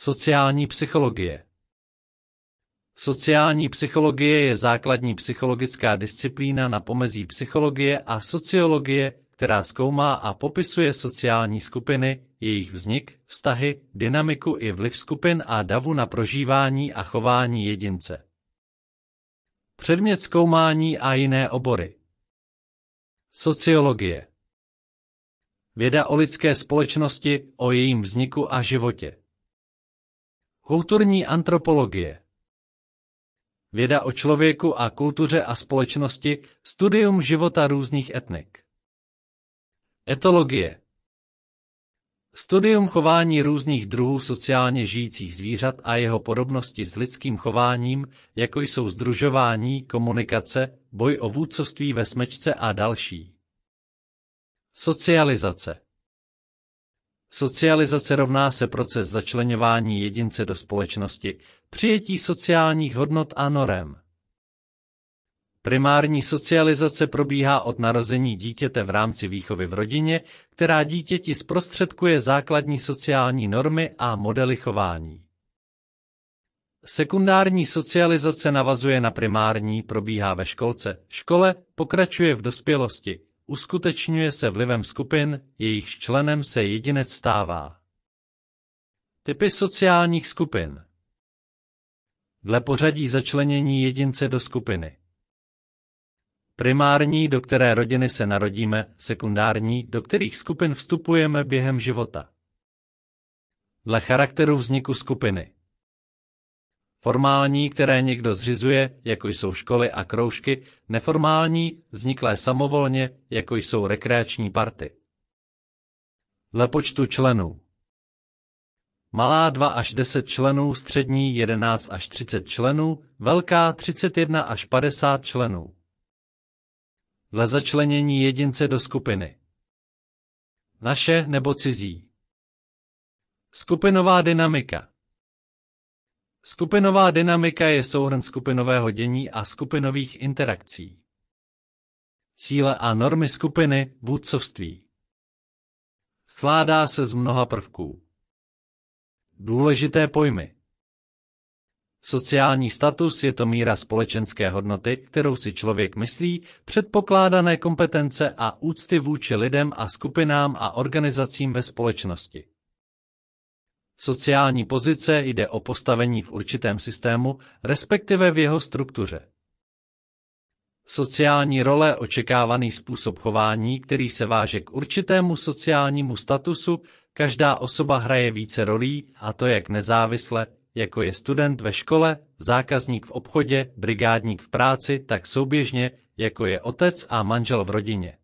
Sociální psychologie Sociální psychologie je základní psychologická disciplína na pomezí psychologie a sociologie, která zkoumá a popisuje sociální skupiny, jejich vznik, vztahy, dynamiku i vliv skupin a davu na prožívání a chování jedince. Předmět zkoumání a jiné obory. Sociologie. Věda o lidské společnosti, o jejím vzniku a životě. Kulturní antropologie Věda o člověku a kultuře a společnosti, studium života různých etnik. Etologie Studium chování různých druhů sociálně žijících zvířat a jeho podobnosti s lidským chováním, jako jsou združování, komunikace, boj o vůdcovství ve smečce a další. Socializace Socializace rovná se proces začlenování jedince do společnosti, přijetí sociálních hodnot a norem. Primární socializace probíhá od narození dítěte v rámci výchovy v rodině, která dítěti zprostředkuje základní sociální normy a modely chování. Sekundární socializace navazuje na primární, probíhá ve školce, škole, pokračuje v dospělosti, uskutečňuje se vlivem skupin, jejichž členem se jedinec stává. Typy sociálních skupin Dle pořadí začlenění jedince do skupiny Primární, do které rodiny se narodíme, sekundární, do kterých skupin vstupujeme během života. Dle charakteru vzniku skupiny Formální, které někdo zřizuje, jako jsou školy a kroužky, neformální, vzniklé samovolně, jako jsou rekreační party. Dle počtu členů Malá 2 až 10 členů, střední 11 až 30 členů, velká 31 až 50 členů. Dle začlenění jedince do skupiny. Naše nebo cizí. Skupinová dynamika. Skupinová dynamika je souhrn skupinového dění a skupinových interakcí. Cíle a normy skupiny vůdcovství. Sládá se z mnoha prvků. Důležité pojmy. Sociální status je to míra společenské hodnoty, kterou si člověk myslí, předpokládané kompetence a úcty vůči lidem a skupinám a organizacím ve společnosti. Sociální pozice jde o postavení v určitém systému, respektive v jeho struktuře. Sociální role očekávaný způsob chování, který se váže k určitému sociálnímu statusu, každá osoba hraje více rolí, a to jak nezávisle, jako je student ve škole, zákazník v obchodě, brigádník v práci, tak souběžně, jako je otec a manžel v rodině.